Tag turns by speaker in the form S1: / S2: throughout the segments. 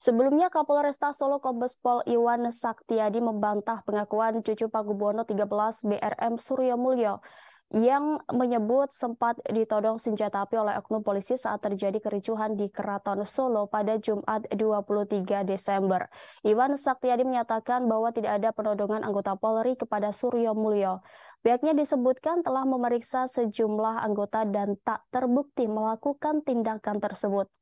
S1: Sebelumnya Kapolresta Solo Kombes Pol Iwan Saktiadi membantah pengakuan cucu Pagubono 13 BRM Suryo Mulyo yang menyebut sempat ditodong senjata api oleh oknum polisi saat terjadi kericuhan di Keraton Solo pada Jumat 23 Desember. Iwan Saktiadi menyatakan bahwa tidak ada penodongan anggota Polri kepada Suryo Mulyo. Pihaknya disebutkan telah memeriksa sejumlah anggota dan tak terbukti melakukan tindakan tersebut.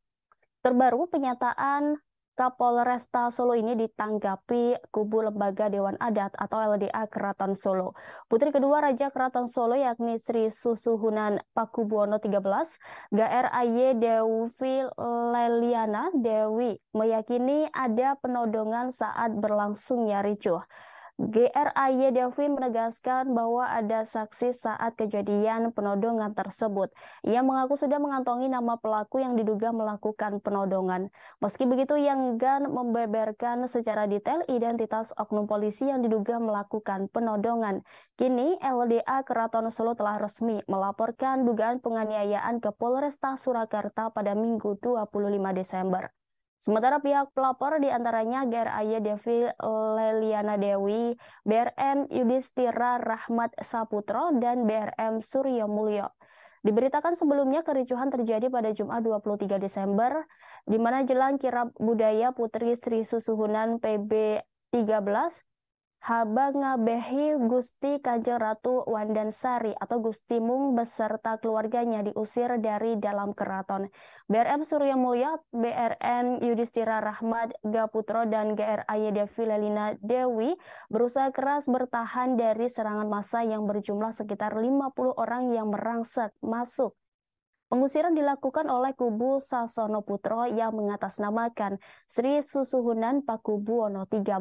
S1: Terbaru pernyataan Kapolresta Solo ini ditanggapi kubu Lembaga Dewan Adat atau LDA Keraton Solo. Putri kedua Raja Keraton Solo yakni Sri Susuhunan Pakubuwono XIII, Gair Aye Dewi Leliana Dewi meyakini ada penodongan saat berlangsungnya ricuh. GRAY Devi menegaskan bahwa ada saksi saat kejadian penodongan tersebut. Ia mengaku sudah mengantongi nama pelaku yang diduga melakukan penodongan. Meski begitu, yang Gan membeberkan secara detail identitas oknum polisi yang diduga melakukan penodongan. Kini, LDA Keraton Solo telah resmi melaporkan dugaan penganiayaan ke Polresta Surakarta pada Minggu 25 Desember. Sementara pihak pelapor diantaranya GRAY Devi Leliana Dewi, BRM Yudhistira Rahmat Saputro, dan BRM Suryo Mulyo. Diberitakan sebelumnya kericuhan terjadi pada Jumat 23 Desember, di mana jelang kirab budaya Putri Sri Susuhunan PB 13 Haba ngabehi Gusti Kanjeng Ratu Wandansari atau Gusti Mung beserta keluarganya diusir dari dalam keraton. BRM Surya Mulya, BRN Yudhistira Rahmat Gaputro dan GR Devi Lelina Dewi berusaha keras bertahan dari serangan massa yang berjumlah sekitar 50 orang yang merangsek masuk Pengusiran dilakukan oleh kubu Sasono Putro yang mengatasnamakan Sri Susuhunan Pakubuwono 13.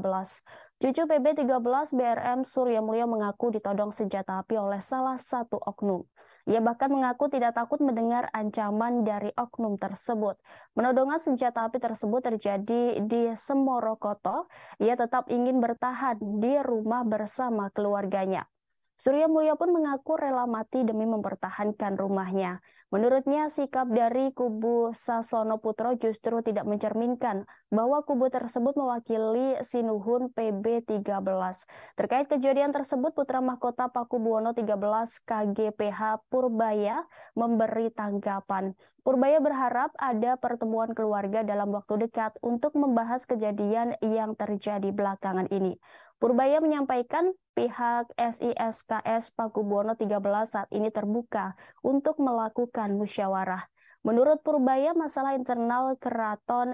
S1: Cucu PB 13 BRM Surya Mulyo mengaku ditodong senjata api oleh salah satu oknum. Ia bahkan mengaku tidak takut mendengar ancaman dari oknum tersebut. Menodongan senjata api tersebut terjadi di Semorokoto. Ia tetap ingin bertahan di rumah bersama keluarganya. Surya Mulya pun mengaku rela mati demi mempertahankan rumahnya. Menurutnya, sikap dari kubu Sasono Putro justru tidak mencerminkan bahwa kubu tersebut mewakili Sinuhun PB13. Terkait kejadian tersebut, Putra Mahkota Pakubuwono 13 KGPH Purbaya memberi tanggapan. Purbaya berharap ada pertemuan keluarga dalam waktu dekat untuk membahas kejadian yang terjadi belakangan ini. Purbaya menyampaikan pihak SISKS Pakubuwono 13 saat ini terbuka untuk melakukan musyawarah. Menurut Purbaya, masalah internal Keraton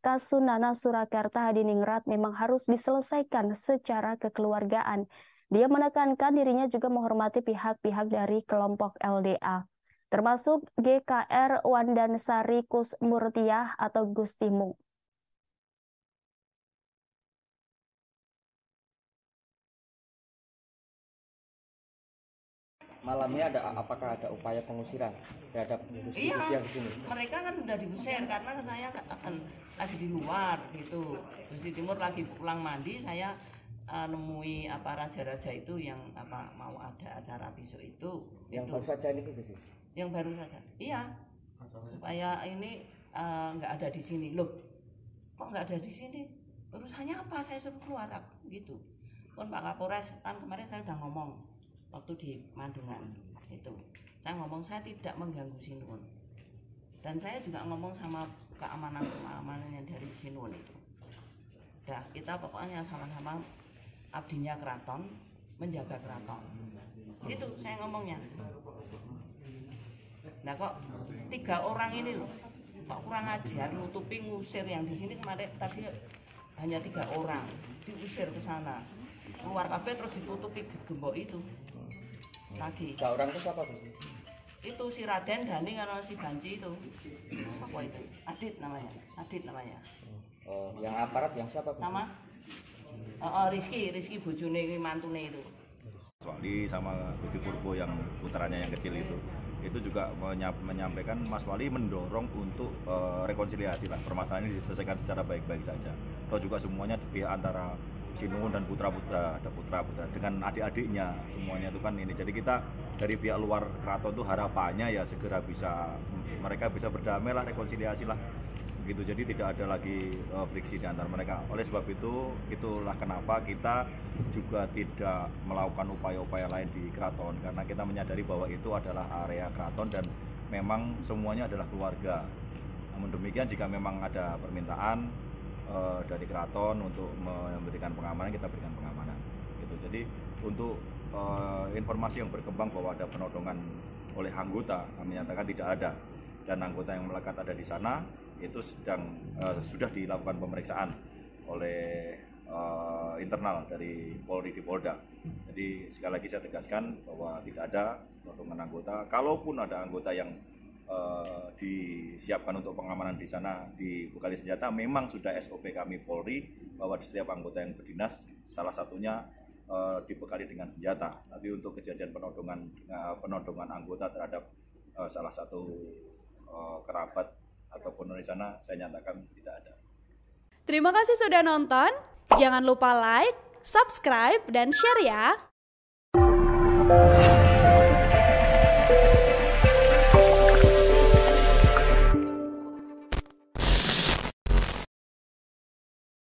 S1: Kasunanan Surakarta Hadiningrat memang harus diselesaikan secara kekeluargaan. Dia menekankan dirinya juga menghormati pihak-pihak dari kelompok LDA termasuk GKR Wandansari Kusmurtiah atau Gustimu.
S2: malamnya ada apakah ada upaya pengusiran
S3: terhadap iya, yang di sini?
S2: Mereka kan sudah diusir karena saya akan
S3: lagi di luar
S2: gitu. Gusti Timur lagi pulang mandi, saya uh, nemui apa raja-raja itu yang apa mau ada acara besok itu. Yang itu. baru saja ini Gusti. Gitu yang baru saja. Iya.
S1: Supaya
S2: ini e, nggak uh, ada di sini. Loh, kok nggak ada di sini? Urusannya apa? Saya suruh keluar aku gitu. Pun Pak Kapolres kan kemarin saya udah ngomong waktu di Mandungan itu saya ngomong saya tidak mengganggu Sinun dan saya juga ngomong sama keamanan keamanan yang dari Sinun itu dah kita pokoknya sama-sama abdinya keraton menjaga keraton itu saya ngomongnya nah kok tiga orang ini loh kok kurang ajar nutupi ngusir yang di sini kemarin tadi hanya tiga orang diusir ke sana keluar kafe terus ditutupi gembok itu lagi nah, orang itu siapa tuh? itu si Raden Dani kalau si Banci itu siapa itu? Adit namanya Adit namanya
S3: oh, yang aparat yang siapa bu? sama?
S2: Oh, oh, Rizky, Rizky bojone mantune itu
S3: Wali sama Gusti Purbo yang putranya yang kecil itu itu juga menyampaikan Mas Wali mendorong untuk uh, rekonsiliasi lah permasalahan ini diselesaikan secara baik-baik saja atau juga semuanya di antara Sinuun dan putra putra ada putra putra dengan adik-adiknya semuanya itu kan ini jadi kita dari pihak luar keraton itu harapannya ya segera bisa mereka bisa berdamai lah rekonsiliasi lah gitu jadi tidak ada lagi eh, friksi di antara mereka oleh sebab itu itulah kenapa kita juga tidak melakukan upaya-upaya lain di keraton karena kita menyadari bahwa itu adalah area keraton dan memang semuanya adalah keluarga namun demikian jika memang ada permintaan uh, dari keraton untuk memberikan pengamanan kita berikan pengamanan gitu jadi untuk uh, informasi yang berkembang bahwa ada penodongan oleh anggota kami menyatakan tidak ada dan anggota yang melekat ada di sana itu sedang uh, sudah dilakukan pemeriksaan oleh uh, internal dari Polri di Polda. Jadi sekali lagi saya tegaskan bahwa tidak ada penodongan anggota. Kalaupun ada anggota yang Eh, disiapkan untuk pengamanan di sana dibekali senjata memang sudah SOP kami Polri bahwa di setiap anggota yang berdinas salah satunya uh, dibekali dengan senjata tapi untuk kejadian penodongan uh, penodongan anggota terhadap uh, salah satu uh, kerabat ataupun di sana saya nyatakan tidak ada
S1: Terima kasih sudah nonton. Jangan lupa like, subscribe, dan share ya.